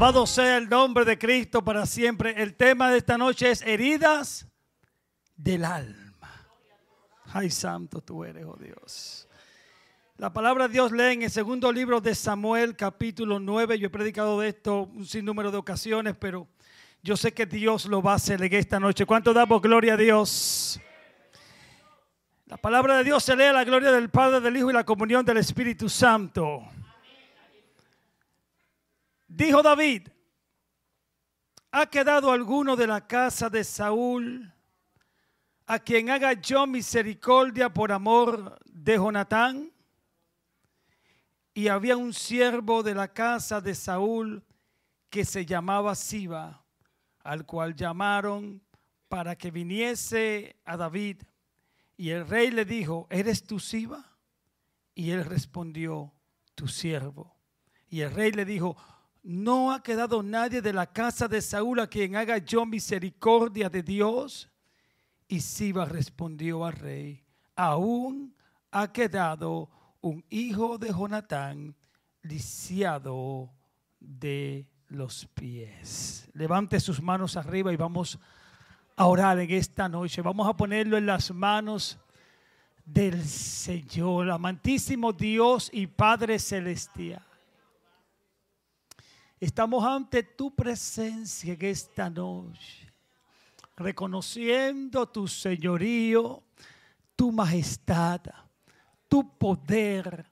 Alabado sea el nombre de Cristo para siempre. El tema de esta noche es heridas del alma. Ay, santo tú eres, oh Dios. La palabra de Dios lee en el segundo libro de Samuel, capítulo 9. Yo he predicado de esto un sinnúmero de ocasiones, pero yo sé que Dios lo va a hacer esta noche. ¿Cuánto damos gloria a Dios? La palabra de Dios se lee a la gloria del Padre, del Hijo y la comunión del Espíritu Santo. Dijo David, ¿ha quedado alguno de la casa de Saúl a quien haga yo misericordia por amor de Jonatán? Y había un siervo de la casa de Saúl que se llamaba Siba, al cual llamaron para que viniese a David. Y el rey le dijo, ¿eres tú Siba? Y él respondió, tu siervo. Y el rey le dijo, ¿No ha quedado nadie de la casa de Saúl a quien haga yo misericordia de Dios? Y Siba respondió al rey, aún ha quedado un hijo de Jonatán lisiado de los pies. Levante sus manos arriba y vamos a orar en esta noche. Vamos a ponerlo en las manos del Señor, amantísimo Dios y Padre Celestial. Estamos ante tu presencia en esta noche, reconociendo tu señorío, tu majestad, tu poder,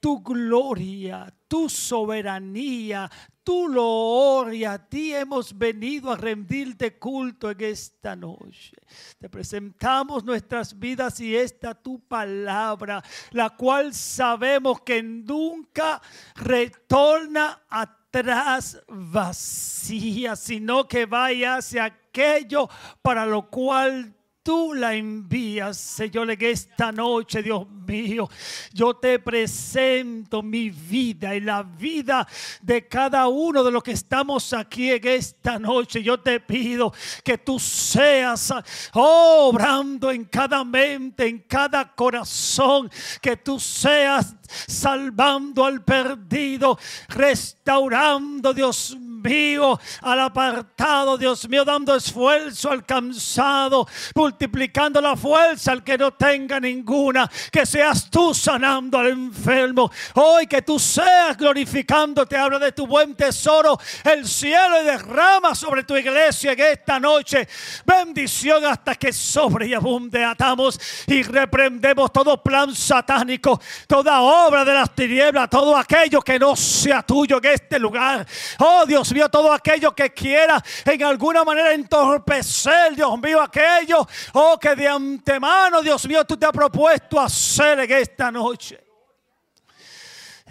tu gloria, tu soberanía, tu gloria, a ti hemos venido a rendirte culto en esta noche. Te presentamos nuestras vidas y esta tu palabra, la cual sabemos que nunca retorna a ti. Tras vacía, sino que vaya hacia aquello para lo cual tú la envías, Señor, en esta noche, Dios mío. Yo te presento mi vida y la vida de cada uno de los que estamos aquí en esta noche. Yo te pido que tú seas obrando en cada mente, en cada corazón, que tú seas salvando al perdido, restaurando, Dios mío vivo al apartado, Dios mío, dando esfuerzo al cansado, multiplicando la fuerza al que no tenga ninguna, que seas tú sanando al enfermo. Hoy que tú seas glorificando, te habla de tu buen tesoro, el cielo derrama sobre tu iglesia en esta noche bendición hasta que sobre y abunde. Atamos y reprendemos todo plan satánico, toda obra de las tinieblas, todo aquello que no sea tuyo en este lugar. Oh Dios Dios mío, todo aquello que quiera en alguna manera entorpecer, Dios mío, aquello, O oh, que de antemano, Dios mío, tú te has propuesto hacer en esta noche.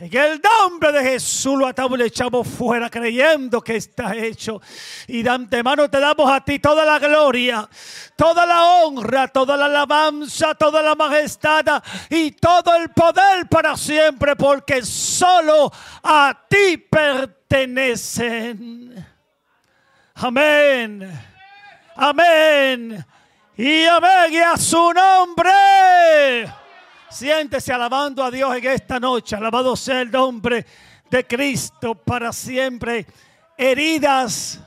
En el nombre de Jesús lo atamos y le echamos fuera creyendo que está hecho. Y de antemano te damos a ti toda la gloria, toda la honra, toda la alabanza, toda la majestad y todo el poder para siempre porque solo a ti pertenecen. Amén. Amén. Y amén. Y a su nombre. Siéntese alabando a Dios en esta noche. Alabado sea el nombre de Cristo para siempre. Heridas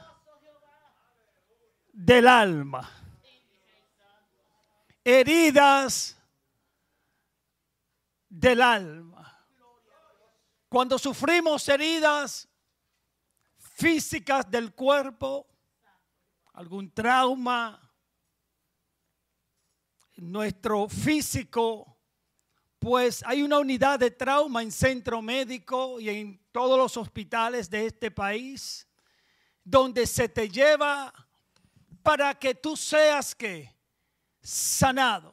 del alma. Heridas del alma. Cuando sufrimos heridas físicas del cuerpo, algún trauma, nuestro físico, pues hay una unidad de trauma en centro médico y en todos los hospitales de este país, donde se te lleva para que tú seas que sanado.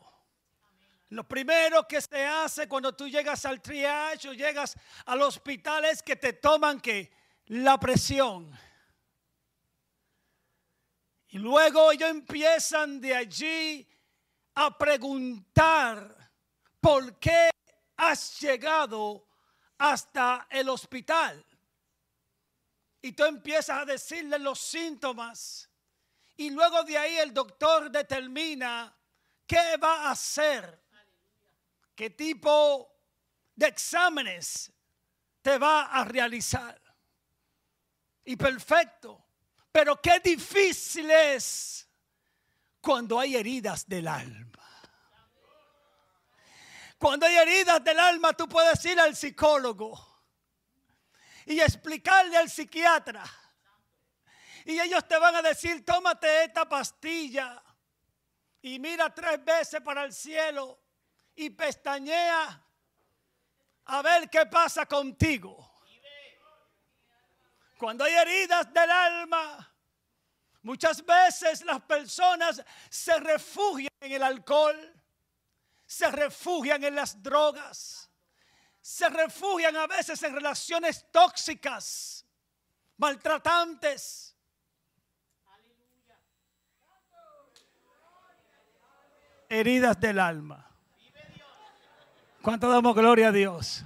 Lo primero que se hace cuando tú llegas al triage o llegas al hospital es que te toman que la presión. Y luego ellos empiezan de allí a preguntar ¿por qué has llegado hasta el hospital? Y tú empiezas a decirle los síntomas y luego de ahí el doctor determina qué va a hacer, qué tipo de exámenes te va a realizar. Y perfecto, pero qué difícil es cuando hay heridas del alma. Cuando hay heridas del alma, tú puedes ir al psicólogo y explicarle al psiquiatra. Y ellos te van a decir, tómate esta pastilla y mira tres veces para el cielo y pestañea a ver qué pasa contigo. Cuando hay heridas del alma, muchas veces las personas se refugian en el alcohol se refugian en las drogas, se refugian a veces en relaciones tóxicas, maltratantes. Heridas del alma. ¿Cuánto damos gloria a Dios?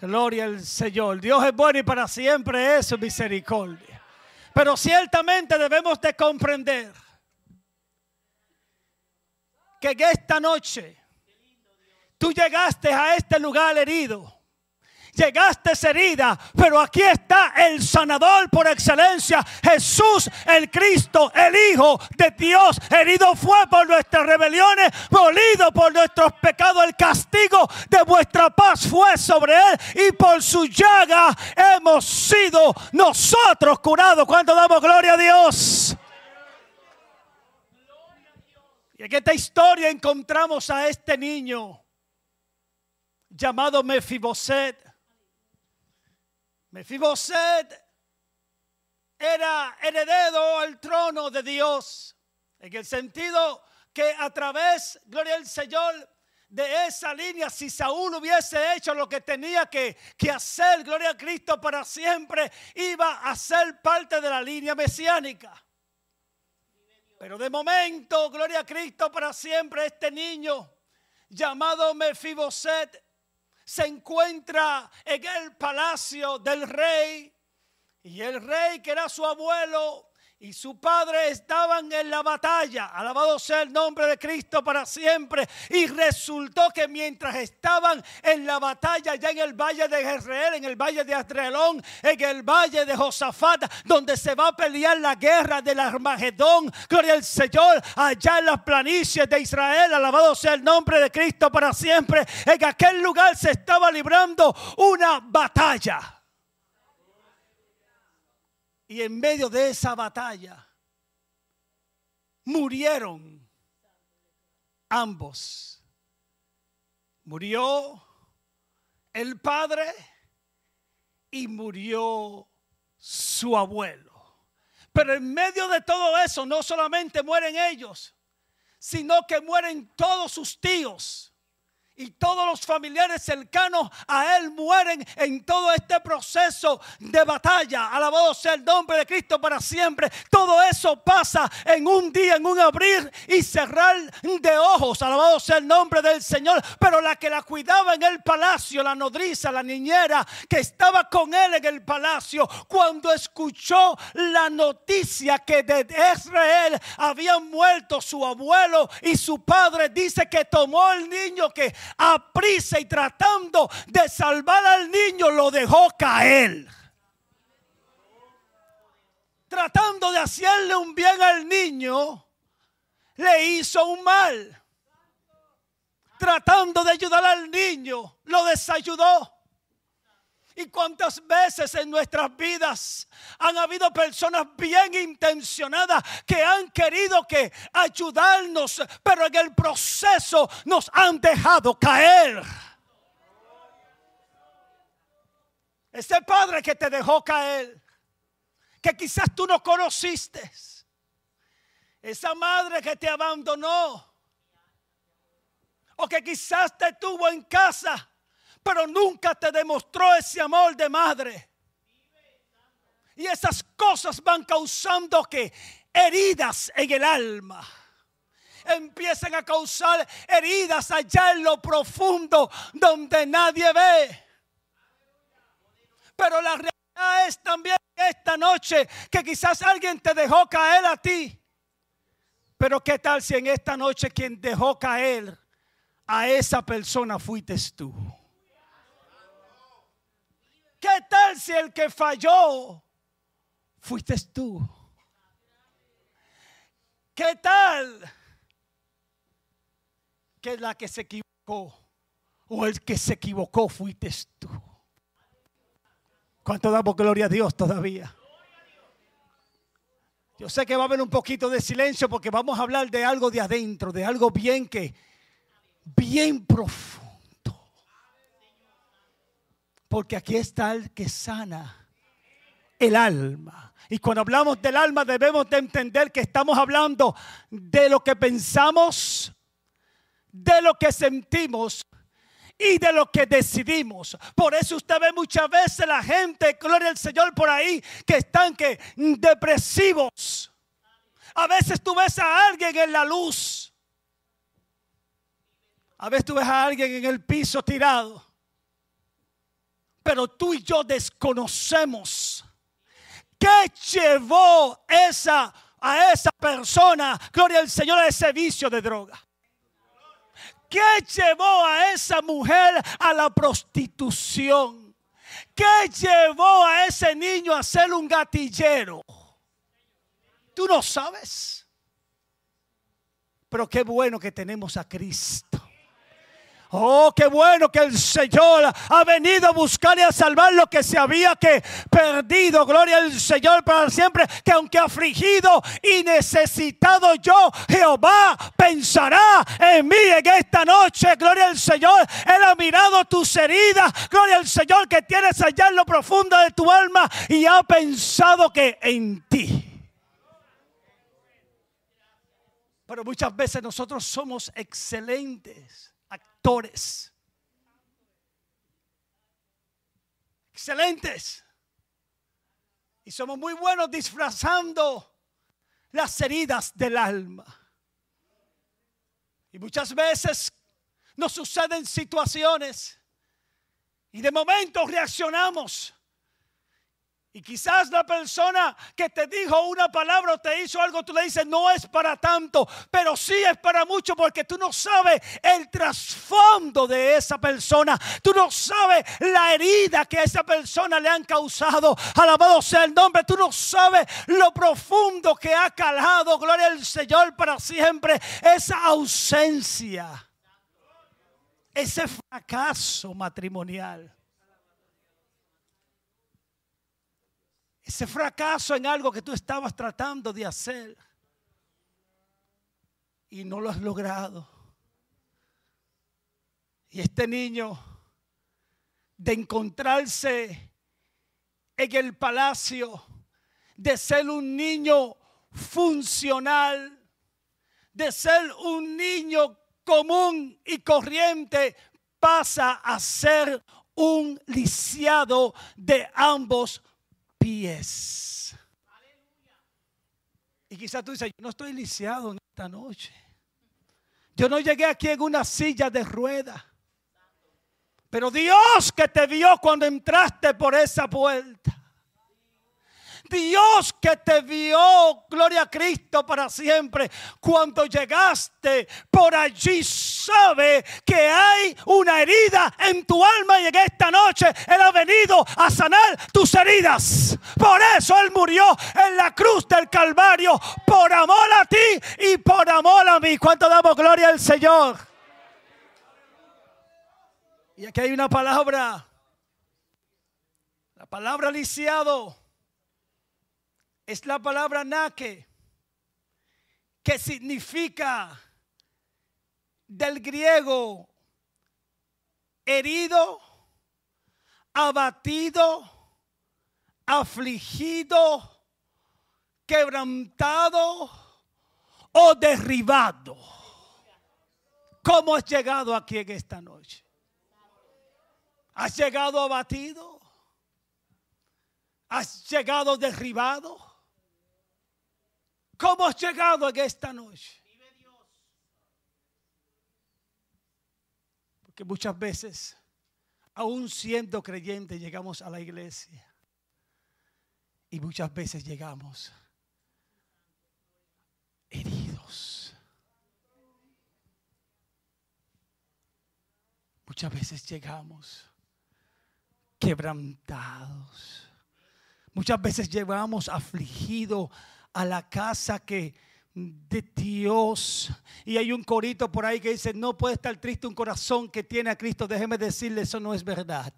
Gloria al Señor. Dios es bueno y para siempre es su misericordia. Pero ciertamente debemos de comprender que esta noche tú llegaste a este lugar herido. Llegaste herida, pero aquí está el sanador por excelencia, Jesús el Cristo, el Hijo de Dios. Herido fue por nuestras rebeliones, molido por nuestros pecados. El castigo de vuestra paz fue sobre él y por su llaga hemos sido nosotros curados. cuando damos gloria a Dios? en esta historia encontramos a este niño llamado Mefiboset. Mefiboset era heredero al trono de Dios, en el sentido que a través, gloria al Señor, de esa línea, si Saúl hubiese hecho lo que tenía que, que, hacer, gloria a Cristo para siempre, iba a ser parte de la línea mesiánica. Pero de momento, gloria a Cristo para siempre, este niño llamado Mefiboset se encuentra en el palacio del rey y el rey que era su abuelo y su padre estaban en la batalla. Alabado sea el nombre de Cristo para siempre. Y resultó que mientras estaban en la batalla, ya en el valle de Jezreel, en el valle de Adrelón. en el valle de Josafat, donde se va a pelear la guerra del Armagedón, gloria al Señor, allá en las planicies de Israel, alabado sea el nombre de Cristo para siempre. En aquel lugar se estaba librando una batalla. Y en medio de esa batalla murieron ambos. Murió el padre y murió su abuelo. Pero en medio de todo eso no solamente mueren ellos, sino que mueren todos sus tíos y todos los familiares cercanos a él mueren en todo este proceso de batalla. Alabado sea el nombre de Cristo para siempre. Todo eso pasa en un día, en un abrir y cerrar de ojos. Alabado sea el nombre del Señor. Pero la que la cuidaba en el palacio, la nodriza, la niñera que estaba con él en el palacio, cuando escuchó la noticia que de Israel habían muerto su abuelo y su padre, dice que tomó el niño que a prisa y tratando de salvar al niño, lo dejó caer. Tratando de hacerle un bien al niño, le hizo un mal. Tratando de ayudar al niño, lo desayudó. ¿Y cuántas veces en nuestras vidas han habido personas bien intencionadas que han querido que ayudarnos, pero en el proceso nos han dejado caer? Ese padre que te dejó caer, que quizás tú no conociste. Esa madre que te abandonó o que quizás te tuvo en casa pero nunca te demostró ese amor de madre. Y esas cosas van causando que heridas en el alma Empiecen a causar heridas allá en lo profundo donde nadie ve. Pero la realidad es también esta noche que quizás alguien te dejó caer a ti. Pero qué tal si en esta noche quien dejó caer a esa persona fuiste tú. ¿Qué tal si el que falló fuiste tú? ¿Qué tal que la que se equivocó o el que se equivocó fuiste tú? ¿Cuánto damos gloria a Dios todavía? Yo sé que va a haber un poquito de silencio porque vamos a hablar de algo de adentro, de algo bien que, bien profundo. Porque aquí está el que sana el alma. Y cuando hablamos del alma debemos de entender que estamos hablando de lo que pensamos, de lo que sentimos y de lo que decidimos. Por eso usted ve muchas veces la gente, gloria al Señor, por ahí que están que depresivos. A veces tú ves a alguien en la luz. A veces tú ves a alguien en el piso tirado pero tú y yo desconocemos qué llevó esa, a esa persona, gloria al Señor, a ese vicio de droga. ¿Qué llevó a esa mujer a la prostitución? ¿Qué llevó a ese niño a ser un gatillero? Tú no sabes. Pero qué bueno que tenemos a Cristo Oh, qué bueno que el Señor ha venido a buscar y a salvar lo que se había que perdido. Gloria al Señor para siempre, que aunque afligido y necesitado yo, Jehová pensará en mí en esta noche. Gloria al Señor, Él ha mirado tus heridas. Gloria al Señor que tienes allá en lo profundo de tu alma y ha pensado que en ti. Pero muchas veces nosotros somos excelentes actores. Excelentes. Y somos muy buenos disfrazando las heridas del alma. Y muchas veces nos suceden situaciones y de momento reaccionamos y quizás la persona que te dijo una palabra o te hizo algo, tú le dices, no es para tanto, pero sí es para mucho porque tú no sabes el trasfondo de esa persona. Tú no sabes la herida que a esa persona le han causado. Alabado sea el nombre. Tú no sabes lo profundo que ha calado, gloria al Señor, para siempre esa ausencia. Ese fracaso matrimonial. ese fracaso en algo que tú estabas tratando de hacer y no lo has logrado. Y este niño de encontrarse en el palacio, de ser un niño funcional, de ser un niño común y corriente, pasa a ser un lisiado de ambos y quizás tú dices, yo no estoy lisiado en esta noche. Yo no llegué aquí en una silla de ruedas. Pero Dios que te vio cuando entraste por esa puerta. Dios que te vio, gloria a Cristo para siempre, cuando llegaste por allí sabe que hay una herida en tu alma y en esta noche Él ha venido a sanar tus heridas. Por eso Él murió en la cruz del Calvario, por amor a ti y por amor a mí. ¿Cuánto damos gloria al Señor? Y aquí hay una palabra, la palabra lisiado es la palabra naque, que significa del griego herido, abatido, afligido, quebrantado o derribado. ¿Cómo has llegado aquí en esta noche? ¿Has llegado abatido? ¿Has llegado derribado? cómo has llegado en esta noche. Porque muchas veces, aún siendo creyente llegamos a la iglesia. Y muchas veces llegamos heridos. Muchas veces llegamos quebrantados. Muchas veces llegamos afligidos a la casa que de Dios. Y hay un corito por ahí que dice, no puede estar triste un corazón que tiene a Cristo. Déjeme decirle, eso no es verdad.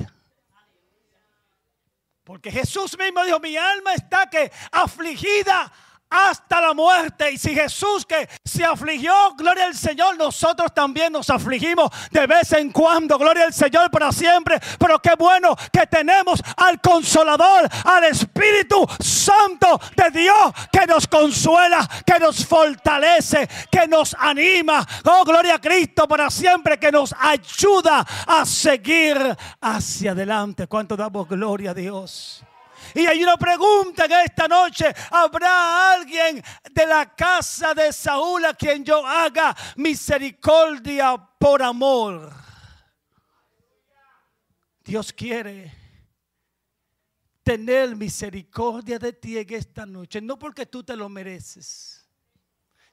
Porque Jesús mismo dijo, mi alma está que afligida hasta la muerte. Y si Jesús que se afligió, gloria al Señor, nosotros también nos afligimos de vez en cuando, gloria al Señor para siempre. Pero qué bueno que tenemos al consolador, al Espíritu Santo de Dios que nos consuela, que nos fortalece, que nos anima. Oh, gloria a Cristo para siempre, que nos ayuda a seguir hacia adelante. ¿Cuánto damos gloria a Dios? Y hay una pregunta que esta noche. ¿Habrá alguien de la casa de Saúl a quien yo haga misericordia por amor? Dios quiere tener misericordia de ti en esta noche, no porque tú te lo mereces,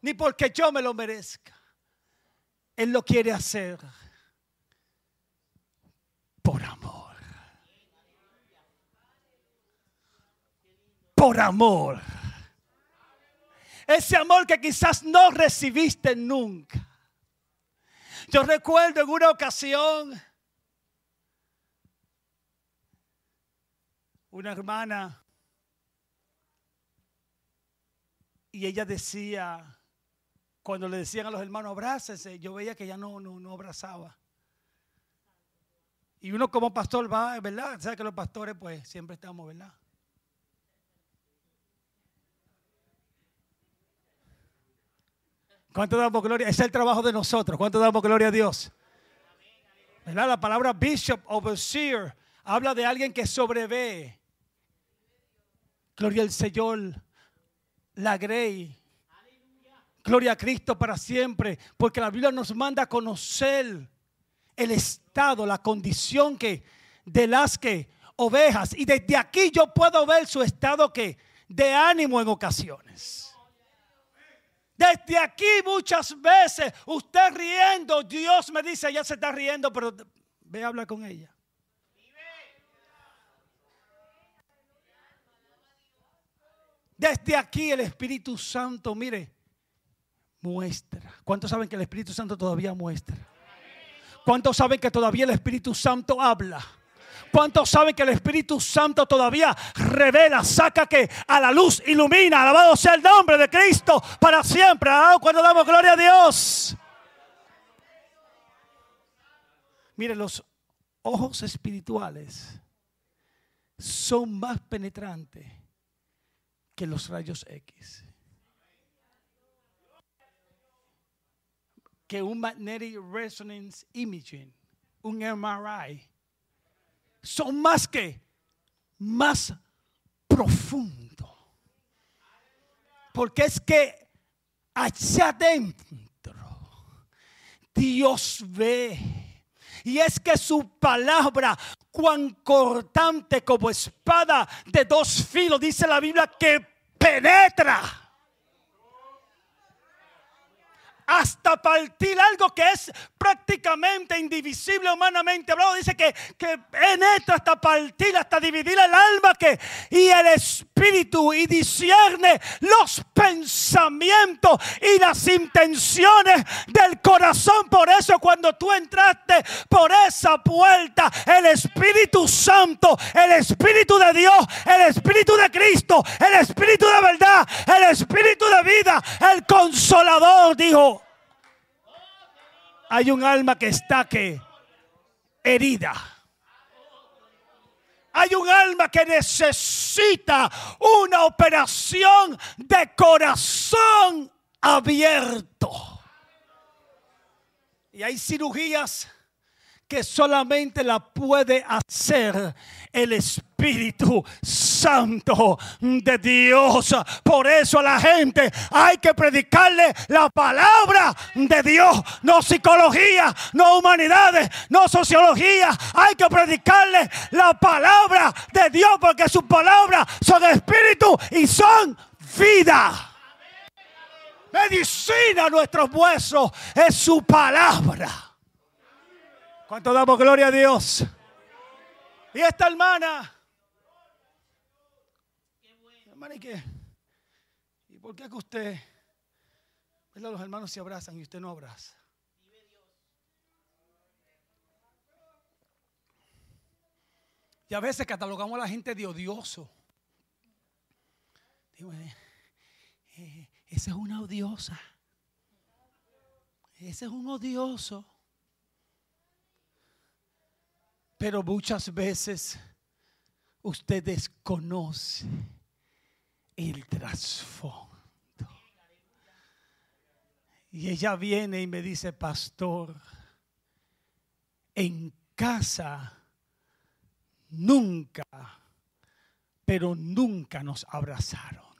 ni porque yo me lo merezca. Él lo quiere hacer por amor. por amor. Ese amor que quizás no recibiste nunca. Yo recuerdo en una ocasión una hermana y ella decía, cuando le decían a los hermanos, abrácense, yo veía que ella no, no, no abrazaba. Y uno como pastor va, ¿verdad? O que los pastores pues siempre estamos, ¿verdad? ¿Cuánto damos gloria? Es el trabajo de nosotros. ¿Cuánto damos gloria a Dios? La palabra bishop, overseer, habla de alguien que sobreve. Gloria al Señor, la grey. Gloria a Cristo para siempre, porque la Biblia nos manda a conocer el estado, la condición que de las que ovejas y desde aquí yo puedo ver su estado que de ánimo en ocasiones. Desde aquí muchas veces usted riendo, Dios me dice, ya se está riendo, pero ve habla con ella. Desde aquí el Espíritu Santo, mire, muestra. ¿Cuántos saben que el Espíritu Santo todavía muestra? ¿Cuántos saben que todavía el Espíritu Santo habla? ¿Cuántos saben que el Espíritu Santo todavía revela, saca que a la luz ilumina? Alabado sea el nombre de Cristo para siempre. cuando damos gloria a Dios. Mire, los ojos espirituales son más penetrantes que los rayos X. Que un magnetic resonance imaging, un MRI son más que más profundo. Porque es que allá adentro Dios ve. Y es que su palabra, cuán cortante como espada de dos filos, dice la Biblia, que penetra hasta partir algo que es prácticamente indivisible humanamente hablado. Dice que, que esto hasta partir, hasta dividir el alma que, y el espíritu y discierne los pensamientos y las intenciones del corazón. Por eso cuando tú entraste por esa puerta, el Espíritu Santo, el Espíritu de Dios, el Espíritu de Cristo, el Espíritu de verdad, el Espíritu de vida, el consolador dijo, hay un alma que está que herida. Hay un alma que necesita una operación de corazón abierto. Y hay cirugías que solamente la puede hacer el Espíritu Santo de Dios. Por eso a la gente hay que predicarle la palabra de Dios, no psicología, no humanidades, no sociología. Hay que predicarle la palabra de Dios porque sus palabras son espíritu y son vida. Medicina a nuestros huesos es su palabra. ¿Cuánto damos gloria a Dios? Y esta hermana. Hermana, ¿y qué? ¿Y por qué que usted, los hermanos se abrazan y usted no abraza? Y a veces catalogamos a la gente de odioso. Digo, eh, eh, esa es una odiosa. Ese es un odioso. Pero muchas veces usted desconoce el trasfondo. Y ella viene y me dice, pastor, en casa nunca, pero nunca nos abrazaron.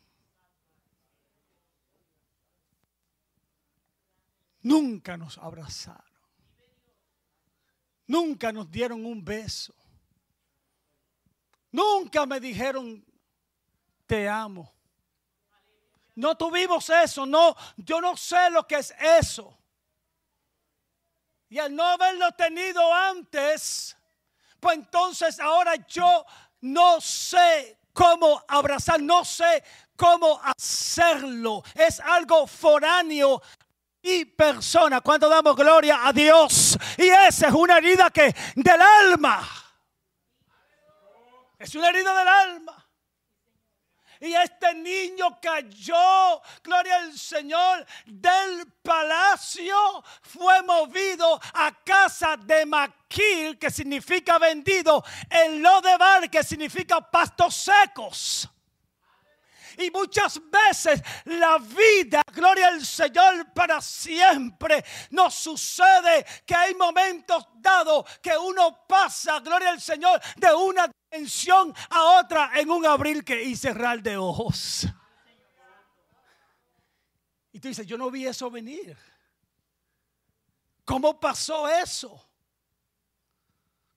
Nunca nos abrazaron. Nunca nos dieron un beso. Nunca me dijeron, te amo. No tuvimos eso, no, yo no sé lo que es eso. Y al no haberlo tenido antes, pues entonces ahora yo no sé cómo abrazar, no sé cómo hacerlo. Es algo foráneo y persona. Cuando damos gloria a Dios. Y esa es una herida que del alma. Es una herida del alma. Y este niño cayó, gloria al Señor, del palacio, fue movido a casa de Maquil, que significa vendido, en lo de bar que significa pastos secos. Y muchas veces la vida, gloria al Señor para siempre, nos sucede que hay momentos dados que uno pasa, gloria al Señor, de una dimensión a otra en un abril que y cerrar de ojos. Y tú dices, yo no vi eso venir. ¿Cómo pasó eso?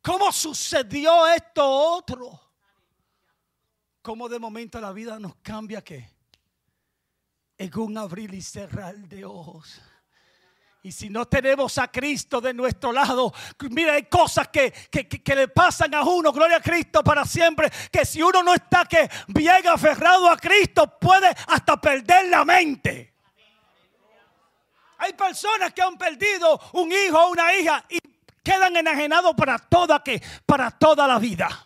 ¿Cómo sucedió esto otro? cómo de momento la vida nos cambia que es un abrir y cerrar de ojos. Y si no tenemos a Cristo de nuestro lado, mira, hay cosas que, le pasan a uno, gloria a Cristo para siempre, que si uno no está que bien aferrado a Cristo, puede hasta perder la mente. Hay personas que han perdido un hijo o una hija y quedan enajenados para toda, que, para toda la vida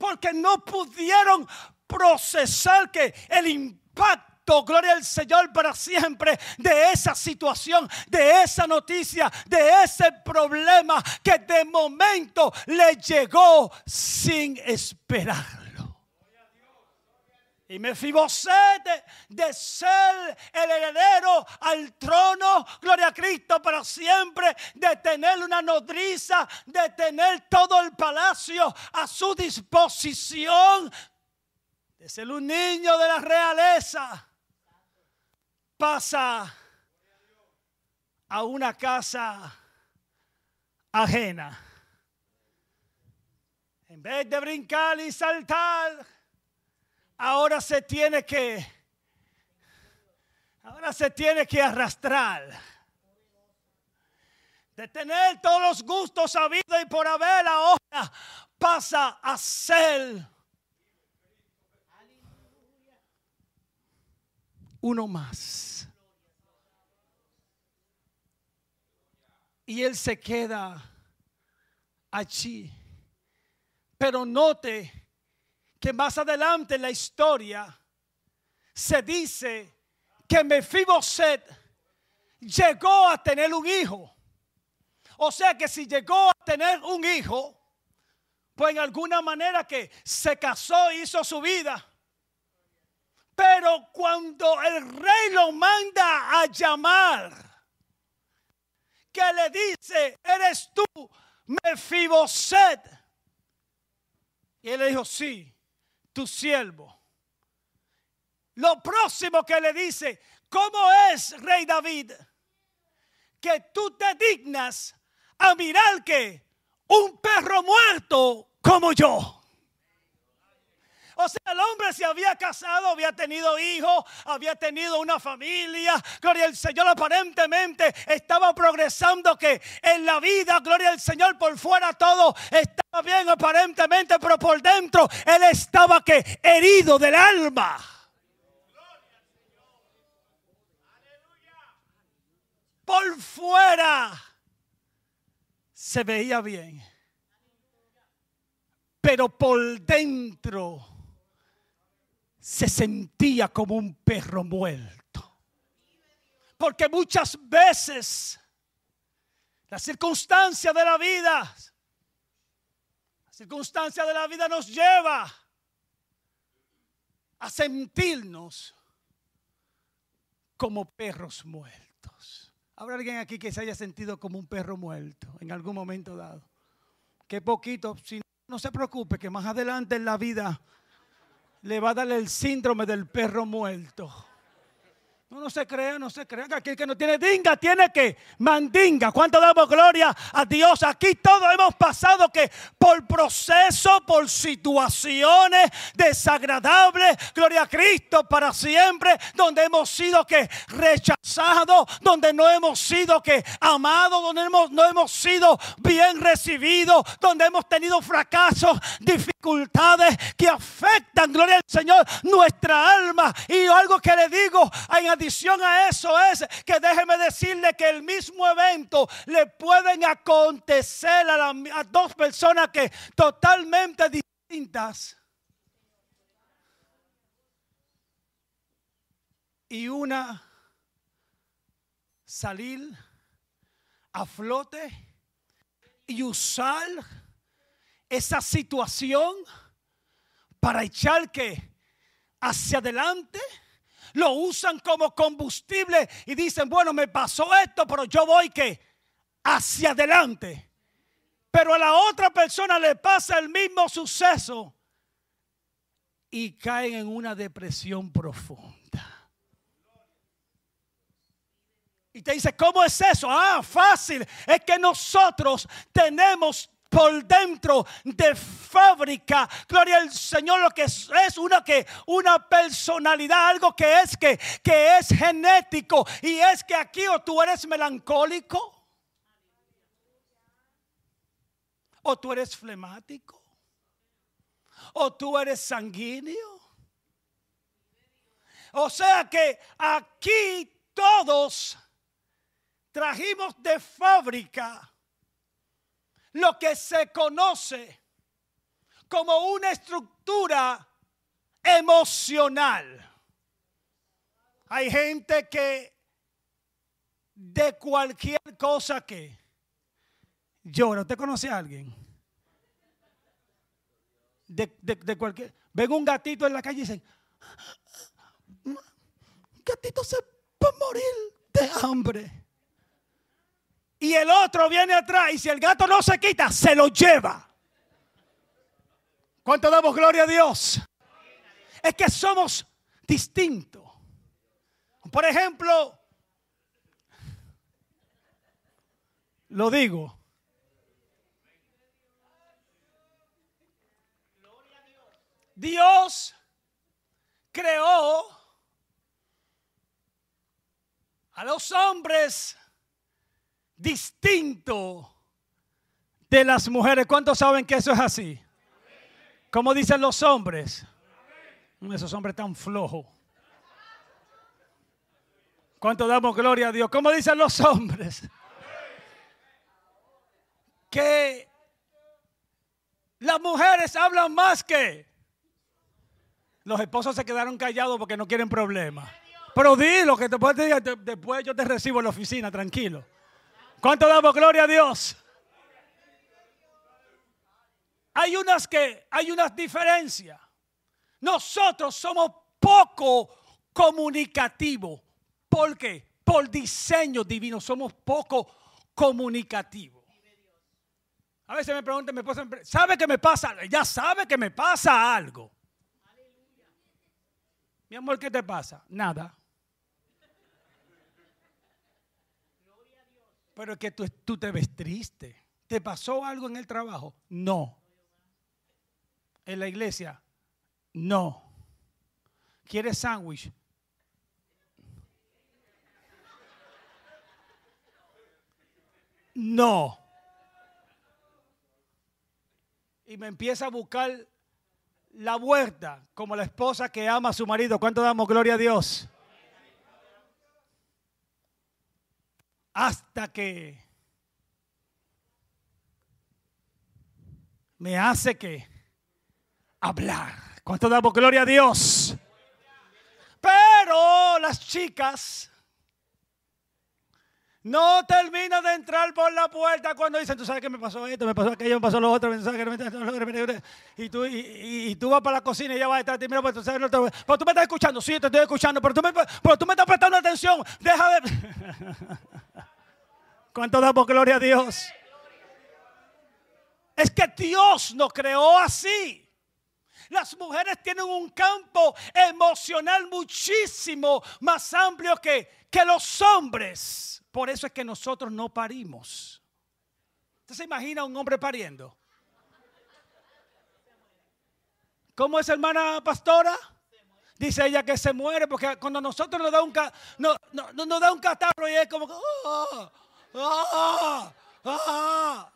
porque no pudieron procesar que el impacto gloria al Señor para siempre, de esa situación, de esa noticia, de ese problema que de momento le llegó sin esperar. Y Mefiboset de ser el heredero al trono, gloria a Cristo para siempre, de tener una nodriza, de tener todo el palacio a su disposición, de ser un niño de la realeza, pasa a una casa ajena. En vez de brincar y saltar, ahora se tiene que, ahora se tiene que arrastrar. De tener todos los gustos habidos y por haber ahora pasa a ser uno más. Y él se queda allí. Pero note que más adelante en la historia se dice que Mefiboset llegó a tener un hijo. O sea que si llegó a tener un hijo, pues en alguna manera que se casó, e hizo su vida. Pero cuando el rey lo manda a llamar, que le dice, eres tú Mefiboset. Y él le dijo, sí, siervo. Lo próximo que le dice, ¿cómo es, rey David, que tú te dignas a mirar que un perro muerto como yo? O sea, el hombre se había casado, había tenido hijos, había tenido una familia. Gloria al Señor, aparentemente estaba progresando que en la vida, gloria al Señor, por fuera todo estaba bien aparentemente, pero por dentro él estaba que herido del alma. Por fuera se veía bien, pero por dentro se sentía como un perro muerto. Porque muchas veces La circunstancia de la vida, La circunstancia de la vida nos lleva a sentirnos como perros muertos. ¿Habrá alguien aquí que se haya sentido como un perro muerto en algún momento dado? Que poquito, si no se preocupe, que más adelante en la vida le va a dar el síndrome del perro muerto. No, se crea, no se crea. Que aquel que no tiene dinga tiene que mandinga. ¿Cuánto damos gloria a Dios? Aquí todos hemos pasado que por proceso, por situaciones desagradables, gloria a Cristo para siempre, donde hemos sido que rechazados, donde no hemos sido que amados, donde no hemos sido bien recibidos, donde hemos tenido fracasos, dificultades que afectan, gloria al Señor, nuestra alma. Y algo que le digo en adición a eso es que déjeme decirle que el mismo evento le pueden acontecer a, la, dos personas que totalmente distintas. Y una salir a flote y usar esa situación para echar que hacia adelante lo usan como combustible y dicen, bueno, me pasó esto, pero yo voy que hacia adelante. Pero a la otra persona le pasa el mismo suceso y caen en una depresión profunda. Y te dice, ¿cómo es eso? Ah, fácil. Es que nosotros tenemos por dentro de fábrica. Gloria al Señor, lo que es, una que una personalidad, algo que es que, que es genético y es que aquí o tú eres melancólico o tú eres flemático o tú eres sanguíneo. O sea que aquí todos trajimos de fábrica lo que se conoce como una estructura emocional. Hay gente que de cualquier cosa que llora. ¿Usted conoce a alguien? De, cualquier. Ven un gatito en la calle y dicen: Gatito se va a morir de hambre y el otro viene atrás y si el gato no se quita, se lo lleva. ¿Cuánto damos gloria a Dios? Es que somos distintos. Por ejemplo, lo digo. Dios creó a los hombres distinto de las mujeres. ¿Cuántos saben que eso es así? Como dicen los hombres. Mm, esos hombres tan flojos. ¿Cuánto damos gloria a Dios? ¿Cómo dicen los hombres. Que las mujeres hablan más que los esposos se quedaron callados porque no quieren problemas. Pero di lo que te puedes decir, después yo te recibo en la oficina, tranquilo. ¿Cuánto damos gloria a Dios? Hay unas que hay unas diferencias. Nosotros somos poco comunicativos. ¿Por qué? Por diseño divino somos poco comunicativos. A veces me preguntan, me ¿sabe que me pasa? Ya sabe que me pasa algo. Mi amor, ¿qué te pasa? Nada. Pero es que tú, tú te ves triste. ¿Te pasó algo en el trabajo? No. ¿En la iglesia? No. ¿Quieres sándwich? No. Y me empieza a buscar la vuelta, como la esposa que ama a su marido. ¿Cuánto damos gloria a Dios? hasta que me hace que hablar. ¿Cuánto damos gloria a Dios? Pero las chicas no termina de entrar por la puerta cuando dicen, tú sabes que me pasó esto, me pasó aquello, me pasó lo otro, y tú, y, tú vas para la cocina y ella va detrás de ti, pues tú no pero tú me estás escuchando, sí, te estoy escuchando, pero tú me, estás prestando atención, deja de... ¿Cuánto damos gloria a Dios? Es que Dios nos creó así. Las mujeres tienen un campo emocional muchísimo más amplio que los hombres. Por eso es que nosotros no parimos. ¿Usted se imagina un hombre pariendo? ¿Cómo es hermana pastora? Dice ella que se muere porque cuando nosotros nos da un, no, nos da un catarro y es como... ¡Ah! ¡Ah! ¡Ah! ah"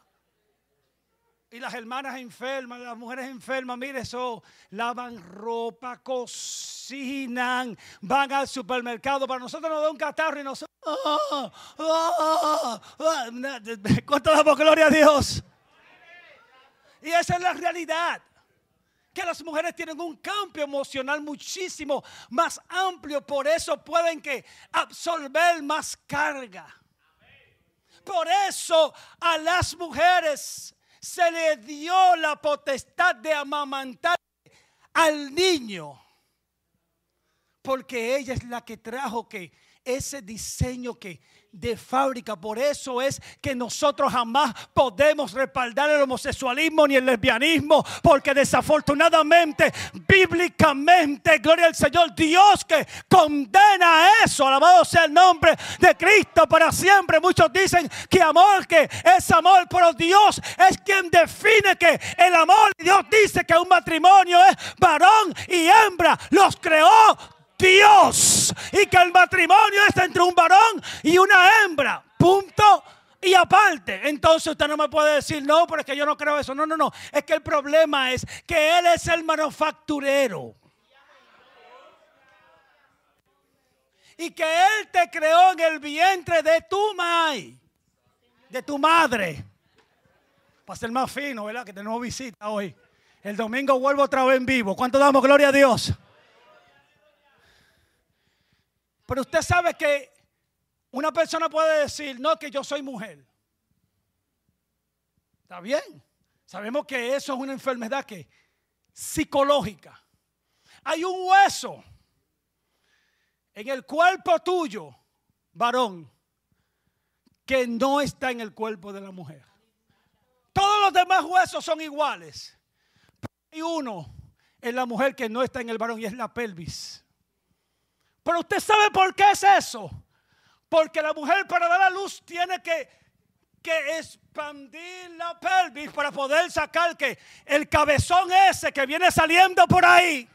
y las hermanas enfermas, las mujeres enfermas, mire eso, lavan ropa, cocinan, van al supermercado, para nosotros nos da un catarro y nosotros ah, ah, ah, ¿Cuánto damos gloria a Dios? Y esa es la realidad. Que las mujeres tienen un cambio emocional muchísimo más amplio, por eso pueden que absorber más carga. Por eso a las mujeres se le dio la potestad de amamantar al niño. Porque ella es la que trajo que ese diseño que de fábrica. Por eso es que nosotros jamás podemos respaldar el homosexualismo ni el lesbianismo, porque desafortunadamente, bíblicamente, gloria al Señor, Dios que condena eso, alabado sea el nombre de Cristo para siempre. Muchos dicen que amor, que es amor, pero Dios es quien define que el amor, Dios dice que un matrimonio es varón y hembra, los creó Dios y que el matrimonio está entre un varón y una hembra. Punto y aparte. Entonces usted no me puede decir, no, pero es que yo no creo eso. No, no, no. Es que el problema es que él es el manufacturero. Y que él te creó en el vientre de tu de tu madre. Para ser más fino, ¿verdad? Que tenemos visita hoy. El domingo vuelvo otra vez en vivo. ¿Cuánto damos gloria a Dios? Pero usted sabe que una persona puede decir, no, que yo soy mujer. Está bien. Sabemos que eso es una enfermedad que psicológica. Hay un hueso en el cuerpo tuyo, varón, que no está en el cuerpo de la mujer. Todos los demás huesos son iguales. Pero hay uno en la mujer que no está en el varón y es la pelvis. Pero usted sabe por qué es eso. Porque la mujer para dar a luz tiene que, que expandir la pelvis para poder sacar que el cabezón ese que viene saliendo por ahí.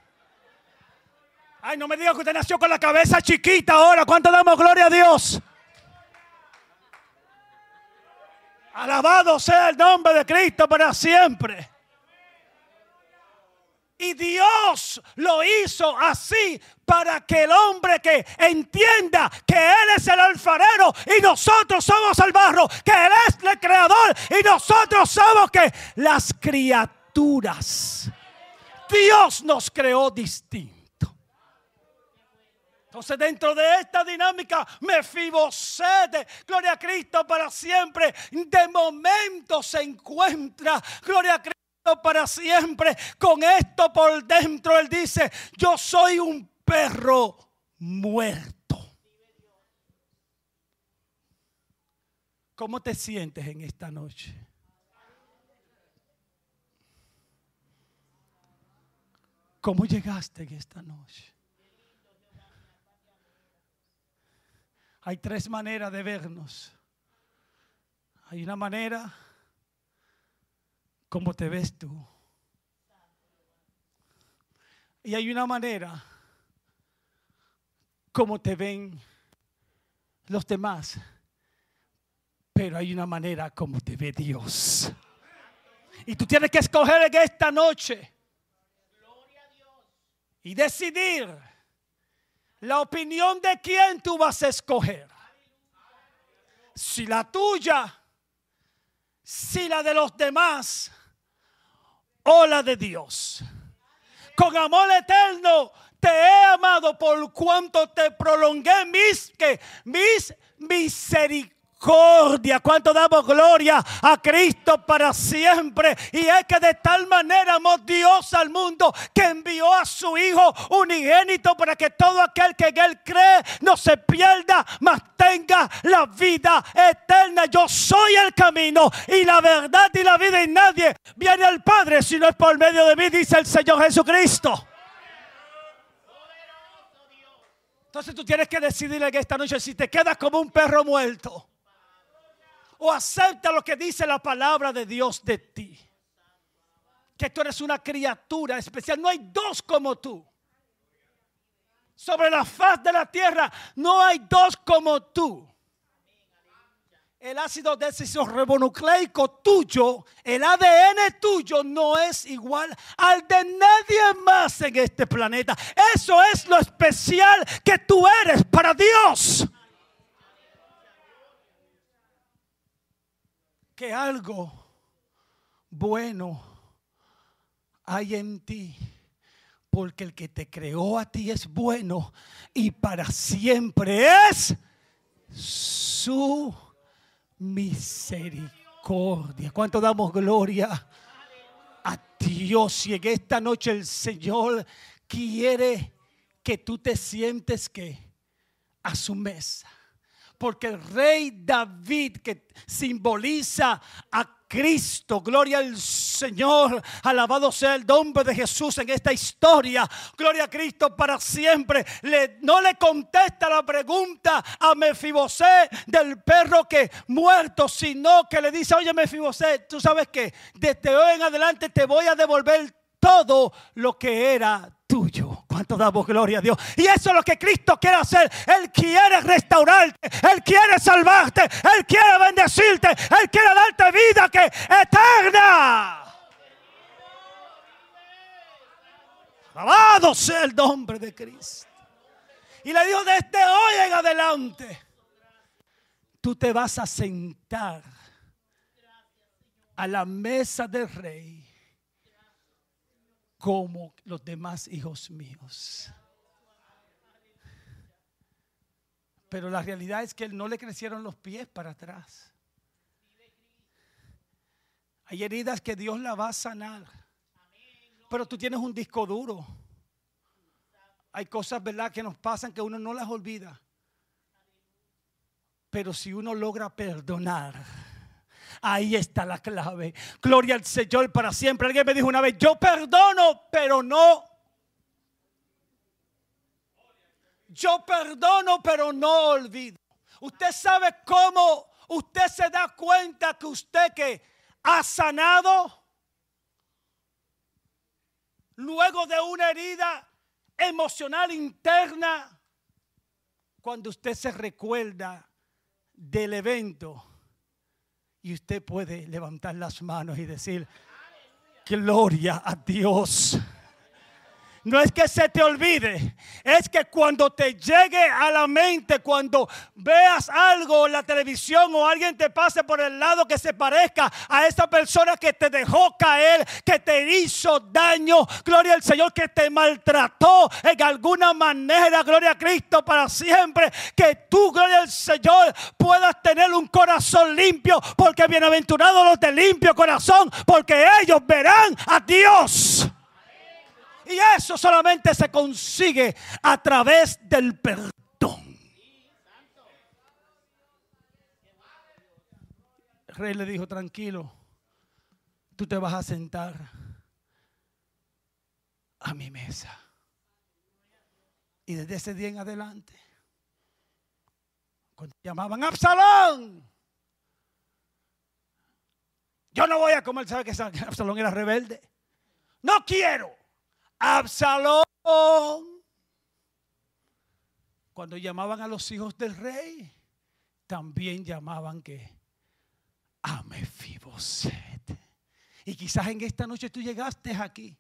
Ay, no me diga que usted nació con la cabeza chiquita ahora. ¿Cuánto damos gloria a Dios? Alabado sea el nombre de Cristo para siempre. Y Dios lo hizo así para que el hombre que entienda que Él es el alfarero y nosotros somos el barro, que Él es el creador y nosotros somos que las criaturas. Dios nos creó distinto. Entonces dentro de esta dinámica me sede. gloria a Cristo para siempre. De momento se encuentra, gloria a Cristo para siempre. Con esto por dentro él dice, yo soy un perro muerto. ¿Cómo te sientes en esta noche? ¿Cómo llegaste en esta noche? Hay tres maneras de vernos. Hay una manera ¿Cómo te ves tú? Y hay una manera como te ven los demás, pero hay una manera como te ve Dios. Y tú tienes que escoger en esta noche y decidir la opinión de quién tú vas a escoger. Si la tuya, si la de los demás Hola de Dios. Con amor eterno te he amado por cuanto te prolongué mis, que, mis misericordias misericordia. ¿Cuánto damos gloria a Cristo para siempre? Y es que de tal manera amó Dios al mundo que envió a su Hijo unigénito para que todo aquel que en Él cree no se pierda, mas tenga la vida eterna. Yo soy el camino y la verdad y la vida y nadie viene al Padre si no es por medio de mí, dice el Señor Jesucristo. Entonces tú tienes que decidirle que esta noche si te quedas como un perro muerto o acepta lo que dice la palabra de Dios de ti. Que tú eres una criatura especial. No hay dos como tú. Sobre la faz de la tierra no hay dos como tú. El ácido ribonucleico tuyo, el ADN tuyo no es igual al de nadie más en este planeta. Eso es lo especial que tú eres para Dios. que algo bueno hay en ti. Porque el que te creó a ti es bueno y para siempre es su misericordia. ¿Cuánto damos gloria a Dios? Y en esta noche el Señor quiere que tú te sientes que a su mesa porque el rey David, que simboliza a Cristo, gloria al Señor, alabado sea el nombre de Jesús en esta historia, gloria a Cristo para siempre. no le contesta la pregunta a Mefibosé del perro que muerto, sino que le dice, oye Mefibosé, tú sabes que desde hoy en adelante te voy a devolver todo lo que era tuyo damos gloria a Dios? Y eso es lo que Cristo quiere hacer. Él quiere restaurarte, Él quiere salvarte, Él quiere bendecirte, Él quiere darte vida que eterna. Alabado sea el nombre de Cristo. Y le dijo, desde este hoy en adelante, tú te vas a sentar a la mesa del rey como los demás hijos míos. Pero la realidad es que no le crecieron los pies para atrás. Hay heridas que Dios la va a sanar. Pero tú tienes un disco duro. Hay cosas, ¿verdad?, que nos pasan que uno no las olvida. Pero si uno logra perdonar, Ahí está la clave. Gloria al Señor para siempre. Alguien me dijo una vez, yo perdono, pero no. Yo perdono, pero no olvido. Usted sabe cómo usted se da cuenta que usted que ha sanado luego de una herida emocional interna, cuando usted se recuerda del evento y usted puede levantar las manos y decir, gloria a Dios. No es que se te olvide, es que cuando te llegue a la mente, cuando veas algo en la televisión o alguien te pase por el lado que se parezca a esa persona que te dejó caer, que te hizo daño, gloria al Señor, que te maltrató en alguna manera, gloria a Cristo para siempre, que tú, gloria al Señor, puedas tener un corazón limpio, porque bienaventurados los de limpio corazón, porque ellos verán a Dios. Y eso solamente se consigue a través del perdón. El rey le dijo, tranquilo, tú te vas a sentar a mi mesa. Y desde ese día en adelante, llamaban Absalón, yo no voy a comer, ¿sabe que Absalón era rebelde? No quiero. Absalón. Cuando llamaban a los hijos del rey, también llamaban que a Mefiboset. Y quizás en esta noche tú llegaste aquí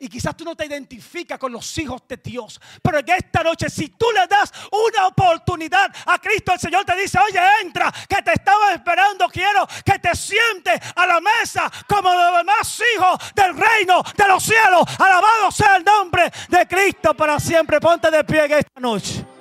y quizás tú no te identificas con los hijos de Dios. Pero en esta noche, si tú le das una oportunidad a Cristo, el Señor te dice, oye, entra, que te estaba esperando. Quiero que te sientes a la mesa como los demás hijos del reino de los cielos. Alabado sea el nombre de Cristo para siempre. Ponte de pie esta noche.